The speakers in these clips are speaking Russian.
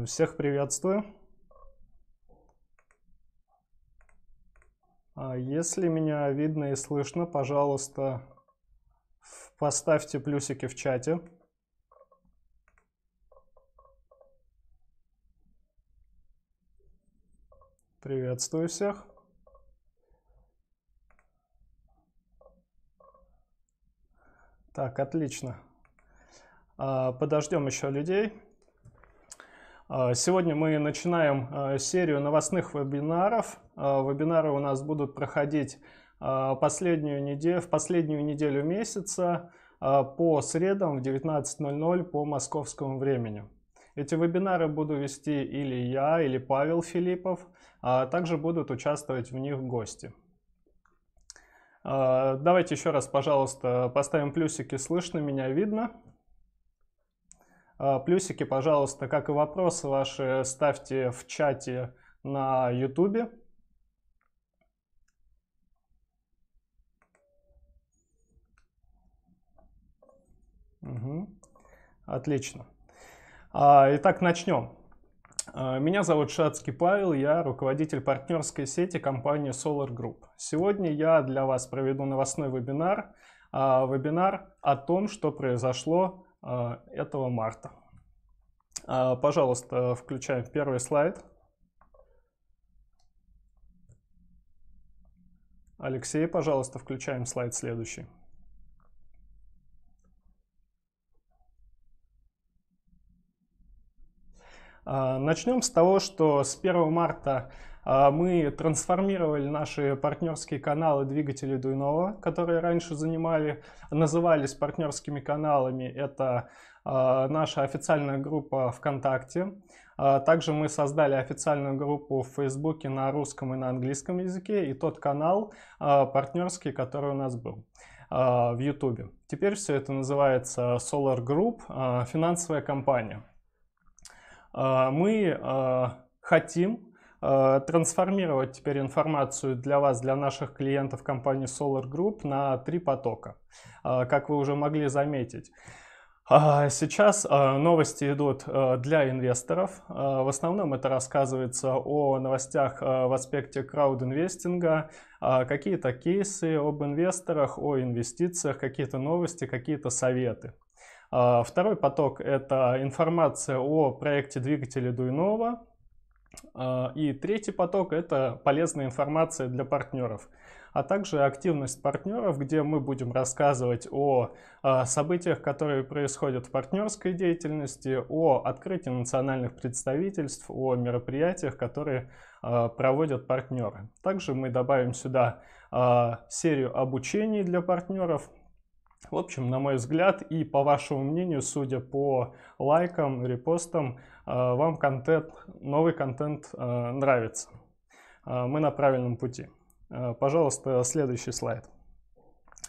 Э, всех приветствую. А если меня видно и слышно, пожалуйста, поставьте плюсики в чате. Приветствую всех. Так, отлично. А, подождем еще людей. А, сегодня мы начинаем а, серию новостных вебинаров. А, вебинары у нас будут проходить последнюю неделю, в последнюю неделю месяца по средам в 19.00 по московскому времени. Эти вебинары буду вести или я, или Павел Филиппов, также будут участвовать в них гости. Давайте еще раз, пожалуйста, поставим плюсики «Слышно меня, видно». А, плюсики, пожалуйста, как и вопросы ваши, ставьте в чате на YouTube. Угу. Отлично. А, итак, начнем. А, меня зовут Шацкий Павел, я руководитель партнерской сети компании Solar Group. Сегодня я для вас проведу новостной вебинар, вебинар о том, что произошло а, этого марта. А, пожалуйста, включаем первый слайд. Алексей, пожалуйста, включаем слайд следующий. А, начнем с того, что с 1 марта а, мы трансформировали наши партнерские каналы двигателей Дуйнова, которые раньше занимали, назывались партнерскими каналами. Это а, наша официальная группа ВКонтакте. Также мы создали официальную группу в Фейсбуке на русском и на английском языке и тот канал партнерский, который у нас был в Ютубе. Теперь все это называется Solar Group, финансовая компания. А, мы а, хотим а, трансформировать теперь информацию для вас, для наших клиентов компании Solar Group на три потока, как вы уже могли заметить. Сейчас новости идут для инвесторов. В основном это рассказывается о новостях в аспекте краудинвестинга, какие-то кейсы об инвесторах, о инвестициях, какие-то новости, какие-то советы. А, второй поток – это информация о проекте двигателя Дуйнова. А, и третий поток – это полезная информация для партнеров, а также активность партнеров, где мы будем рассказывать о а, событиях, которые происходят в партнерской деятельности, о открытии национальных представительств, о мероприятиях, которые проводят партнеры. Также мы добавим сюда серию обучений для партнеров, в общем, на мой взгляд, и по вашему мнению, судя по лайкам, репостам, э, вам контент, новый контент э, нравится. Э, мы на правильном пути. Пожалуйста, следующий слайд.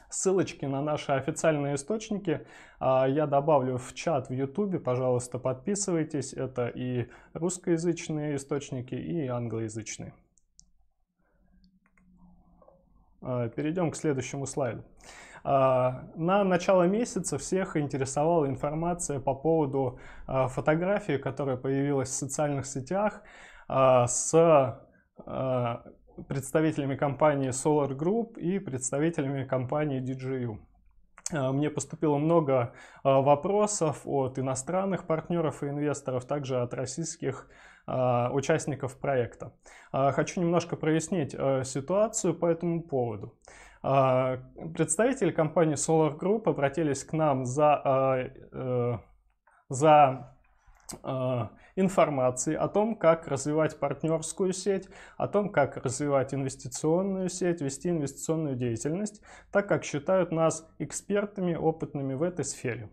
Ссылочки на наши официальные источники я добавлю в чат в YouTube. Пожалуйста, подписывайтесь. Это и русскоязычные источники, и англоязычные. Перейдем к следующему слайду. А, на начало месяца всех интересовала информация по поводу а, фотографии, которая появилась в социальных сетях а, с представителями компании Solar Group и представителями компании DJU. Мне поступило много вопросов от иностранных партнеров и инвесторов, также от российских участников проекта. Хочу немножко прояснить ситуацию по этому поводу. А, представители компании Solar Group обратились к нам за, а, э, за а, информации о том, как развивать партнерскую сеть, о том, как развивать инвестиционную сеть, вести инвестиционную деятельность, так как считают нас экспертами, опытными в этой сфере.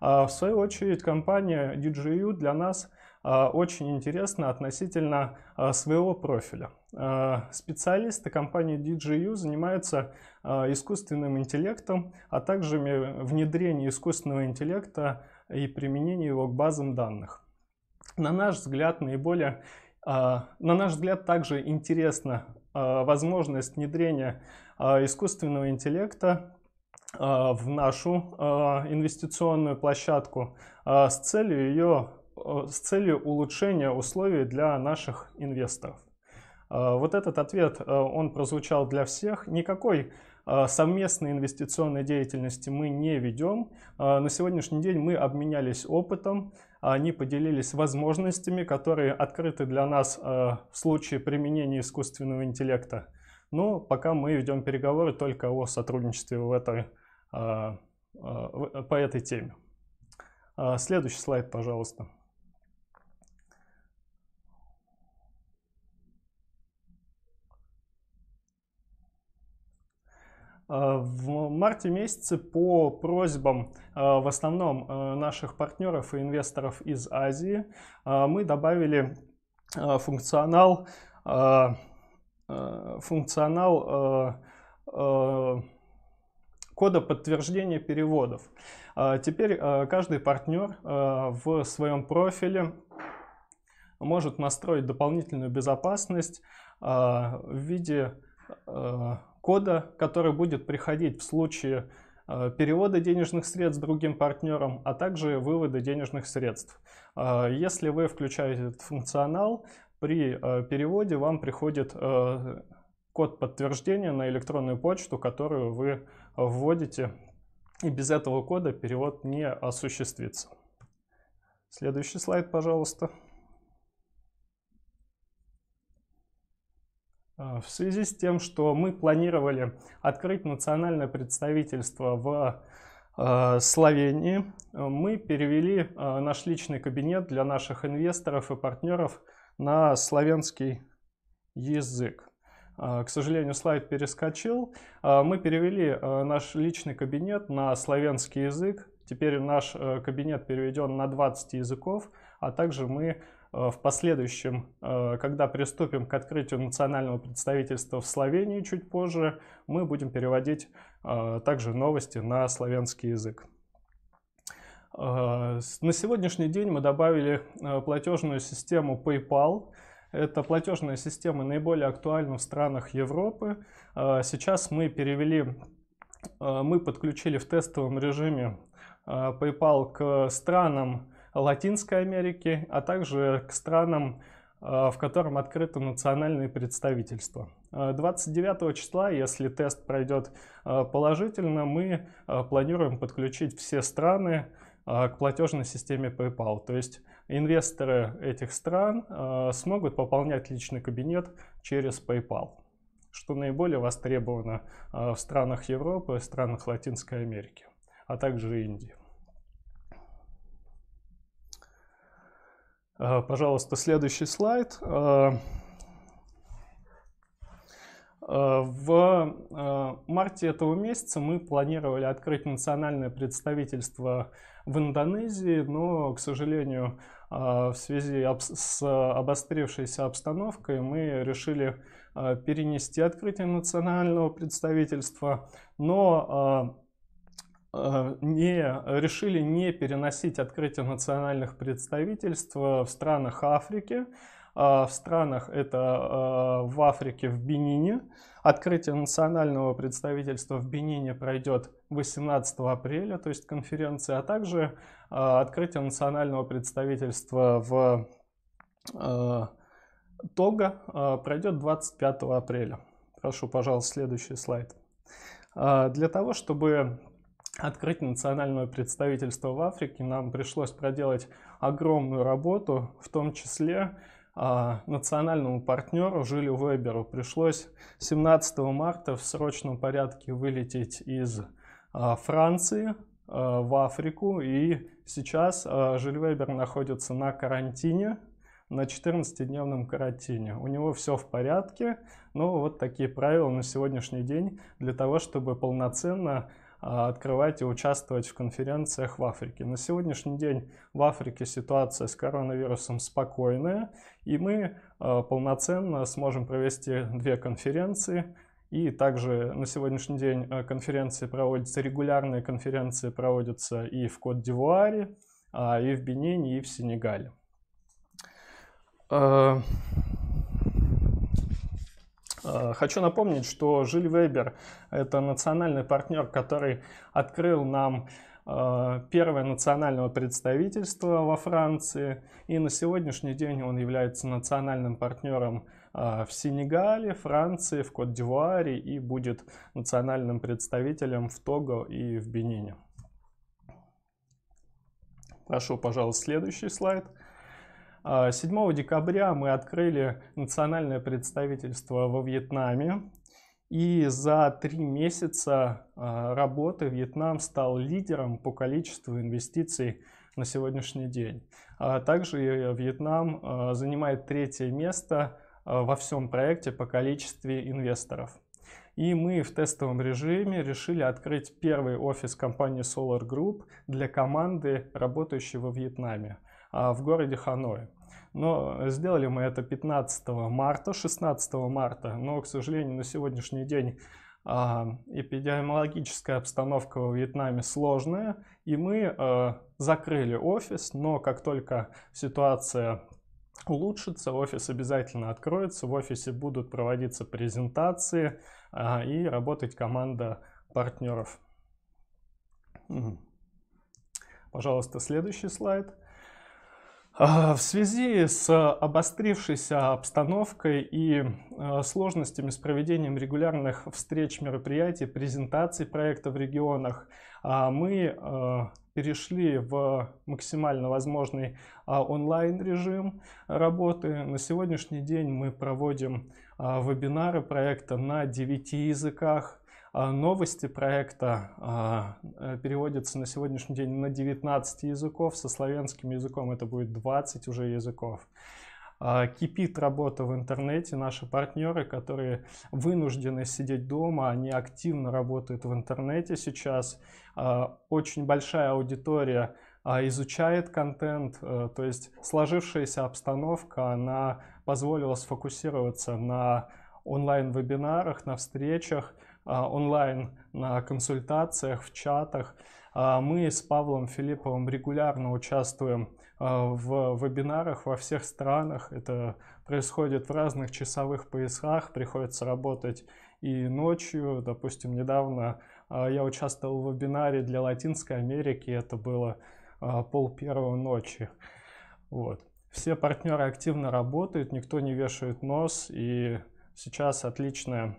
В свою очередь компания DJU для нас а, очень интересно относительно а, своего профиля. А, специалисты компании DJU занимаются искусственным интеллектом, а также внедрением искусственного интеллекта и применением его к базам данных. На наш взгляд, наиболее, на наш взгляд также интересна возможность внедрения искусственного интеллекта в нашу инвестиционную площадку с целью ее Э, с целью улучшения условий для наших инвесторов. Э, вот этот ответ, э, он прозвучал для всех. Никакой совместной инвестиционной деятельности мы не ведем. На сегодняшний день мы обменялись опытом, они поделились возможностями, которые открыты для нас в случае применения искусственного интеллекта. Но пока мы ведем переговоры только о сотрудничестве в этой, по этой теме. Следующий слайд, пожалуйста. Э, в марте месяце по просьбам э, в основном э, наших партнеров и инвесторов из Азии мы добавили функционал, функционал кода подтверждения переводов. Теперь каждый партнер в своем профиле может настроить дополнительную безопасность в виде кода, который будет приходить в случае э, перевода денежных средств другим партнерам, а также выводы денежных средств. Э, если вы включаете этот функционал, при э, переводе вам приходит код подтверждения на электронную почту, которую вы вводите, и без этого кода перевод не осуществится. Следующий слайд, пожалуйста. А, в связи с тем, что мы планировали открыть национальное представительство в а, Словении, мы перевели а, наш личный кабинет для наших инвесторов и партнеров на словенский язык. К сожалению, слайд перескочил. Мы перевели наш личный кабинет на словенский язык. Теперь наш э, кабинет переведен на 20 языков, а также мы Э, в последующем, э, когда приступим к открытию национального представительства в Словении чуть позже, мы будем переводить э, также новости на славянский язык. На сегодняшний день мы добавили платежную систему PayPal. Эта платежная система наиболее актуальна в странах Европы. Сейчас мы перевели, мы подключили в тестовом режиме PayPal к странам, Латинской Америки, а также к странам, э, в котором открыто национальное представительство. Э, 29 числа, если тест пройдет э, положительно, мы планируем подключить все страны к платежной системе PayPal. То есть инвесторы этих стран смогут пополнять личный кабинет через PayPal, что наиболее востребовано в странах Европы, странах Латинской Америки, а также Индии. Э, пожалуйста, следующий слайд. Э, э, в марте этого месяца мы планировали открыть национальное представительство в Индонезии, но, к сожалению, в связи с обострившейся обстановкой мы решили перенести открытие национального представительства, но Э, не, решили не переносить открытие национальных представительств э, в странах Африки. Э, в странах это в Африке, в Бенине. Открытие национального представительства в Бенине пройдет 18 апреля, то есть конференция, а также открытие национального представительства в Того пройдет 25 апреля. Прошу, пожалуйста, следующий слайд. Для того, чтобы открыть национальное представительство в Африке, нам пришлось проделать огромную работу, в том числе э, национальному партнеру Жилю Веберу пришлось 17 марта в срочном порядке вылететь из э, Франции э, в Африку. И сейчас э, Жиль Вебер находится на карантине, на 14-дневном карантине. У него все в порядке, но ну, вот такие правила на сегодняшний день для того, чтобы полноценно а, открывать и участвовать в конференциях в Африке. На сегодняшний день в Африке ситуация с коронавирусом спокойная, и мы а, полноценно сможем провести две конференции. И также на сегодняшний день а, конференции проводятся, регулярные конференции проводятся и в Кот-Дивуаре, и в Бенине, и в Сенегале. Э, хочу напомнить, что Жиль Вебер – это национальный партнер, который открыл нам э, первое национального представительства во Франции. И на сегодняшний день он является национальным партнером э, в Сенегале, Франции, в Кот-Дивуаре и будет национальным представителем в Того и в Бенине. Прошу, пожалуйста, следующий слайд. 7 а, декабря мы открыли национальное представительство во Вьетнаме. И за три месяца а, работы Вьетнам стал лидером по количеству инвестиций на сегодняшний день. А также Вьетнам занимает третье место во всем проекте по количеству инвесторов. И мы в тестовом режиме решили открыть первый офис компании Solar Group для команды, работающей во Вьетнаме, в городе Ханой. Но сделали мы это 15 марта, 16 марта, но, к сожалению, на сегодняшний день а, эпидемиологическая обстановка во Вьетнаме сложная, и мы а, закрыли офис, но как только ситуация улучшится, офис обязательно откроется, в офисе будут проводиться презентации а, и работать команда партнеров. Пожалуйста, следующий слайд. А, в связи с обострившейся обстановкой и а, сложностями с проведением регулярных встреч, мероприятий, презентаций проекта в регионах, а, мы перешли в максимально возможный онлайн режим работы. На сегодняшний день мы проводим вебинары проекта на 9 языках – а, новости проекта а, э, переводятся на сегодняшний день на 19 языков. Со славянским языком это будет 20 уже языков. А, кипит работа в интернете. Наши партнеры, которые вынуждены сидеть дома, они активно работают в интернете сейчас. Очень большая аудитория изучает контент, э, то есть сложившаяся обстановка, она позволила сфокусироваться на онлайн-вебинарах, на встречах, а, онлайн на консультациях, в чатах. А, мы с Павлом Филипповым регулярно участвуем а, в вебинарах во всех странах. Это происходит в разных часовых поясах, приходится работать и ночью. Допустим, недавно я участвовал в вебинаре для Латинской Америки, это было пол первого ночи. Вот. Все партнеры активно работают, никто не вешает нос, и сейчас отличное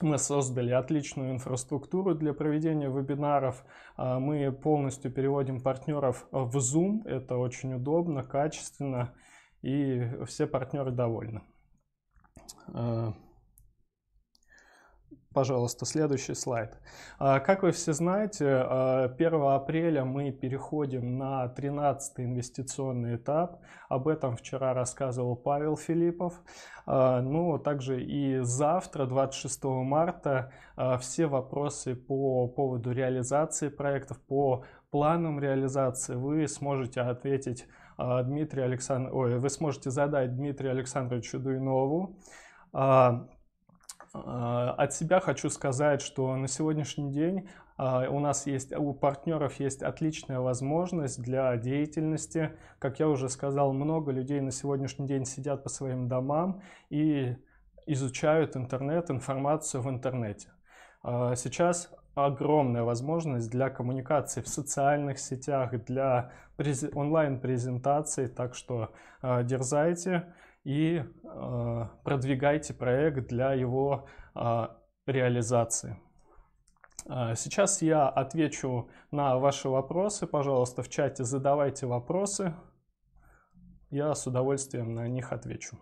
мы создали отличную инфраструктуру для проведения вебинаров. А, мы полностью переводим партнеров а, в Zoom. Это очень удобно, качественно, и все партнеры довольны. А, Пожалуйста, следующий слайд. А, как вы все знаете, 1 а, апреля мы переходим на 13 инвестиционный этап. Об этом вчера рассказывал Павел Филиппов. А, ну, также и завтра, 26 марта, все вопросы по поводу реализации проектов, по планам реализации вы сможете ответить Дмитрию Александровичу, вы сможете задать Дмитрию Александровичу Дуйнову. А, от себя хочу сказать, что на сегодняшний день а, у нас есть, у партнеров есть отличная возможность для деятельности. Как я уже сказал, много людей на сегодняшний день сидят по своим домам и изучают интернет, информацию в интернете. А, сейчас огромная возможность для коммуникации в социальных сетях, для онлайн-презентаций, так что дерзайте и э, продвигайте проект для его э, реализации. Э, сейчас я отвечу на ваши вопросы. Пожалуйста, в чате задавайте вопросы. Я с удовольствием на них отвечу.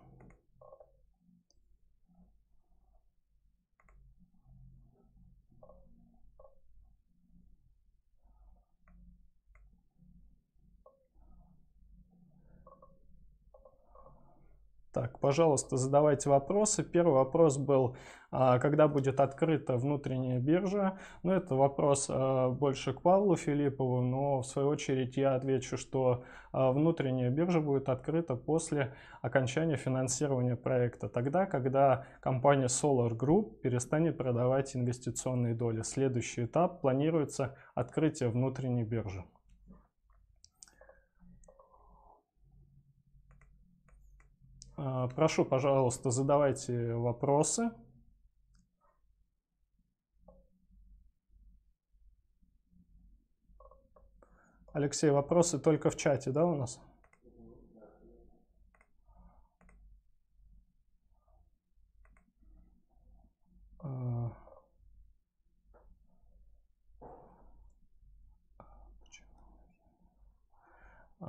Так, пожалуйста, задавайте вопросы. Первый вопрос был, а, когда будет открыта внутренняя биржа. Ну, это вопрос а, больше к Павлу Филиппову, но в свою очередь я отвечу, что а, внутренняя биржа будет открыта после окончания финансирования проекта, тогда, когда компания Solar Group перестанет продавать инвестиционные доли. Следующий этап планируется открытие внутренней биржи. А, прошу, пожалуйста, задавайте вопросы. Алексей, вопросы только в чате, да, у нас?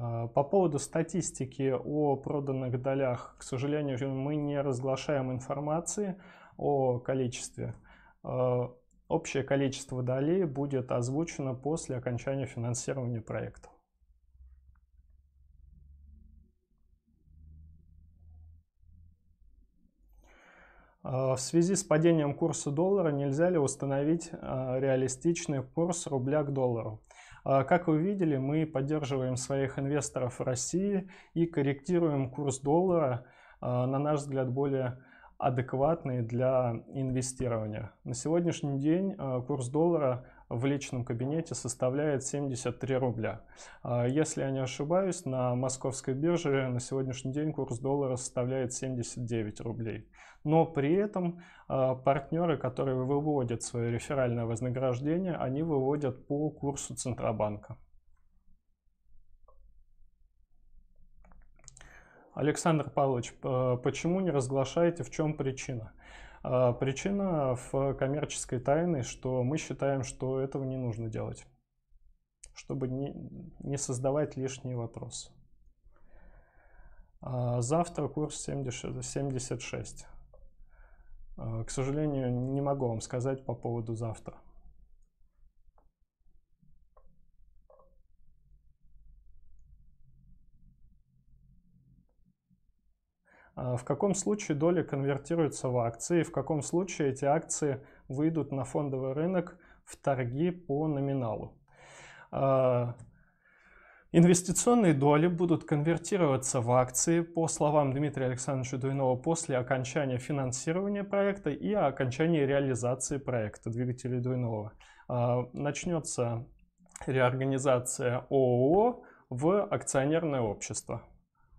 А, по поводу статистики о проданных долях, к сожалению, мы не разглашаем информации о количестве. А, общее количество долей будет озвучено после окончания финансирования проекта. А, в связи с падением курса доллара нельзя ли установить реалистичный курс рубля к доллару? А, как вы видели, мы поддерживаем своих инвесторов в России и корректируем курс доллара, а, на наш взгляд, более адекватный для инвестирования. На сегодняшний день а, курс доллара в личном кабинете составляет 73 рубля. А если я не ошибаюсь, на московской бирже на сегодняшний день курс доллара составляет 79 рублей. Но при этом а, партнеры, которые выводят свое реферальное вознаграждение, они выводят по курсу Центробанка. Александр Павлович, почему не разглашаете, в чем причина? А, причина в коммерческой тайне, что мы считаем, что этого не нужно делать, чтобы не, создавать лишний вопрос. А, завтра курс 70, 76. А, к сожалению, не могу вам сказать по поводу завтра. А в каком случае доли конвертируются в акции, в каком случае эти акции выйдут на фондовый рынок в торги по номиналу. А, инвестиционные доли будут конвертироваться в акции, по словам Дмитрия Александровича Дуйнова после окончания финансирования проекта и окончания реализации проекта двигателей Дуйнова Начнется реорганизация ООО в акционерное общество.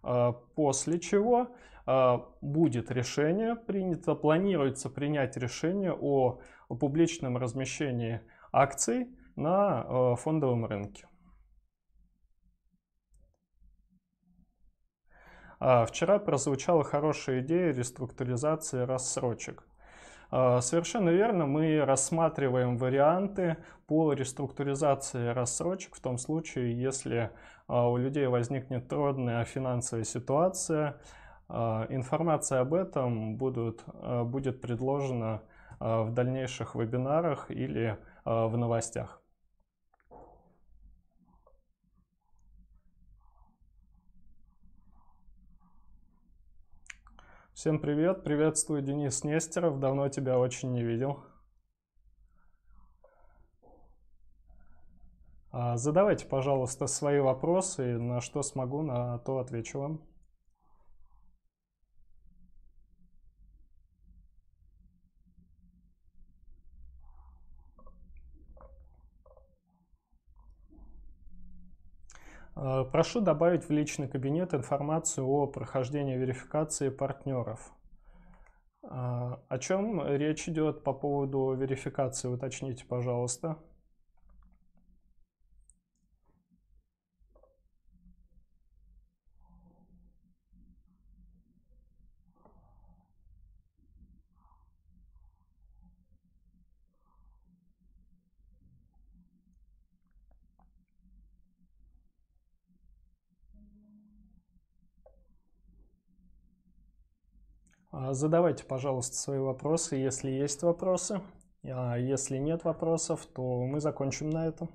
А, после чего а, будет решение принято, планируется принять решение о публичном размещении акций на а, фондовом рынке. А, вчера прозвучала хорошая идея реструктуризации рассрочек. Совершенно верно, мы рассматриваем варианты по реструктуризации рассрочек в том случае, если у людей возникнет трудная финансовая ситуация, а, информация об этом будут, а, будет предложена а, в дальнейших вебинарах или в новостях. Всем привет, приветствую Денис Нестеров, давно тебя очень не видел. Задавайте, пожалуйста, свои вопросы, на что смогу, на то отвечу вам. Э, прошу добавить в личный кабинет информацию о прохождении верификации партнеров. Э, о чем речь идет по поводу верификации, уточните, пожалуйста. А, задавайте, пожалуйста, свои вопросы, если есть вопросы. А если нет вопросов, то мы закончим на этом.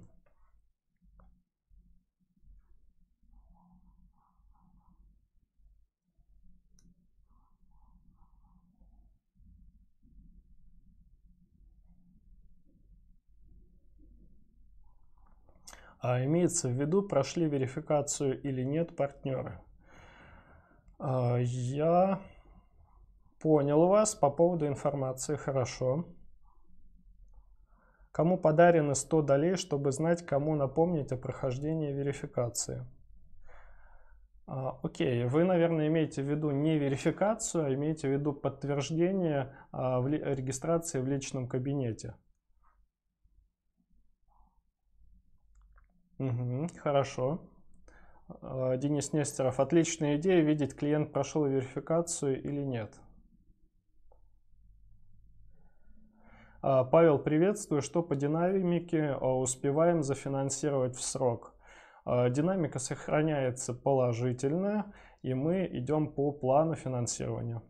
А имеется в виду, прошли верификацию или нет партнеры. А, я Понял вас по поводу информации, хорошо. Кому подарены 100 долей, чтобы знать, кому напомнить о прохождении верификации? А, окей, вы, наверное, имеете в виду не верификацию, а имеете в виду подтверждение а, в, регистрации в личном кабинете. Угу, хорошо. А, Денис Нестеров, отличная идея, видеть клиент прошел верификацию или нет. А, Павел, приветствую. Что по динамике? А, успеваем зафинансировать в срок. А, динамика сохраняется положительная, и мы идем по плану финансирования.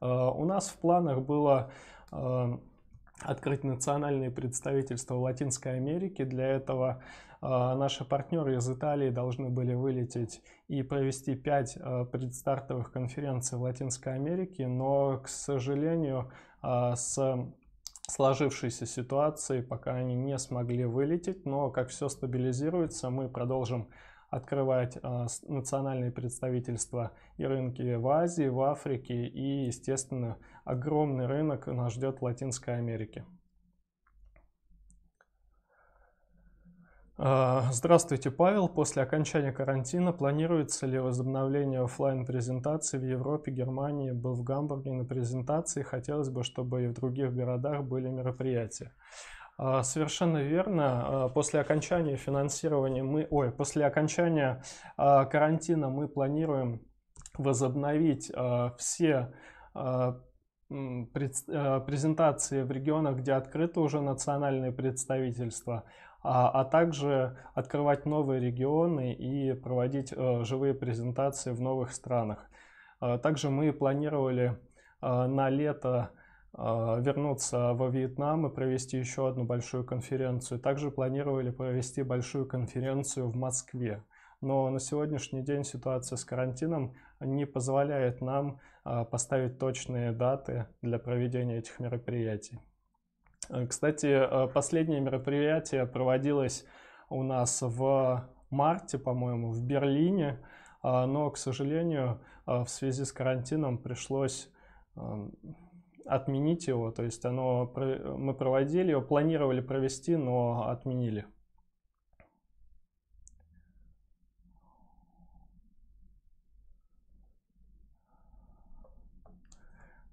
У нас в планах было открыть национальные представительства в Латинской Америке. Для этого а, наши партнеры из Италии должны были вылететь и провести 5 а, предстартовых конференций в Латинской Америке, но, к сожалению, а, с сложившейся ситуации, пока они не смогли вылететь, но как все стабилизируется, мы продолжим открывать э, национальные представительства и рынки в Азии, в Африке и, естественно, огромный рынок нас ждет в Латинской Америке. А, здравствуйте, Павел. После окончания карантина планируется ли возобновление офлайн презентаций в Европе, Германии? Был в Гамбурге на презентации. Хотелось бы, чтобы и в других городах были мероприятия. А, совершенно верно. А, после окончания финансирования мы, ой, после окончания карантина мы планируем возобновить все презентации в регионах, где открыто уже национальное представительство, а, а также открывать новые регионы и проводить э, живые презентации в новых странах. Э, также мы планировали э, на лето э, вернуться во Вьетнам и провести еще одну большую конференцию. Также планировали провести большую конференцию в Москве. Но на сегодняшний день ситуация с карантином не позволяет нам э, поставить точные даты для проведения этих мероприятий. Э, кстати, э, последнее мероприятие проводилось у нас в марте, по-моему, в Берлине, э, но, к сожалению, в связи с карантином пришлось эм, отменить его. То есть оно, мы проводили его, планировали провести, но отменили.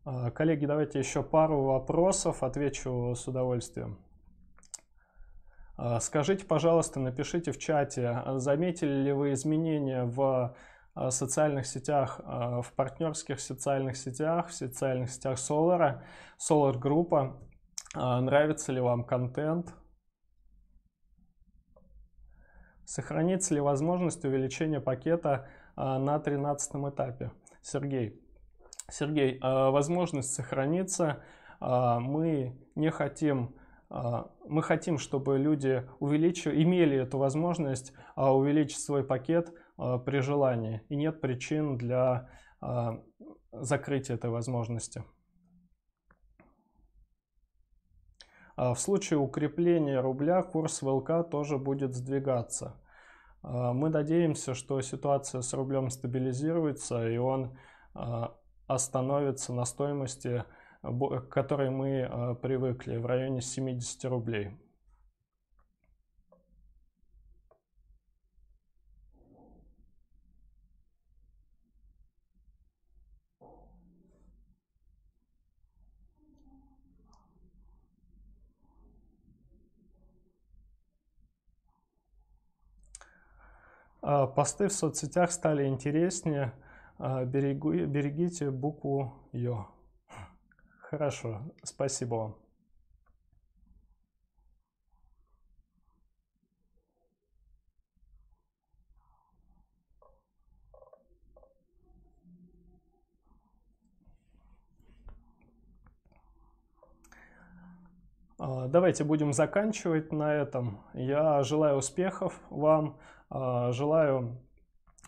А, коллеги, давайте еще пару вопросов, отвечу с удовольствием. А, скажите, пожалуйста, напишите в чате, заметили ли вы изменения в а, социальных сетях, в партнерских социальных сетях, в социальных сетях Solar, Solar Group. Нравится ли вам контент? Сохранится ли возможность увеличения пакета на 13 этапе? Сергей. Сергей, а, возможность сохраниться а, Мы не хотим, а, мы хотим, чтобы люди увеличили, имели эту возможность увеличить свой пакет при желании. И нет причин для закрытия этой возможности. В случае укрепления рубля курс ВЛК тоже будет сдвигаться. Мы надеемся, что ситуация с рублем стабилизируется и он остановится на стоимости, к которой мы а, привыкли, в районе 70 рублей. А, посты в соцсетях стали интереснее, а, берегу, берегите букву Ё. Хорошо, спасибо вам. А, давайте будем заканчивать на этом. Я желаю успехов вам, а, желаю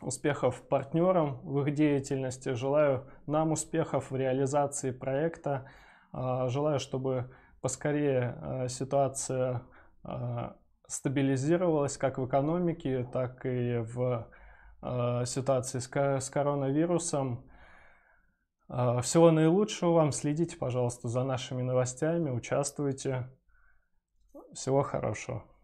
успехов партнерам в их деятельности, желаю нам успехов в реализации проекта, а, желаю, чтобы поскорее а, ситуация а, стабилизировалась как в экономике, так и в ситуации с коронавирусом. Всего наилучшего вам, следите, пожалуйста, за нашими новостями, участвуйте. Всего хорошего.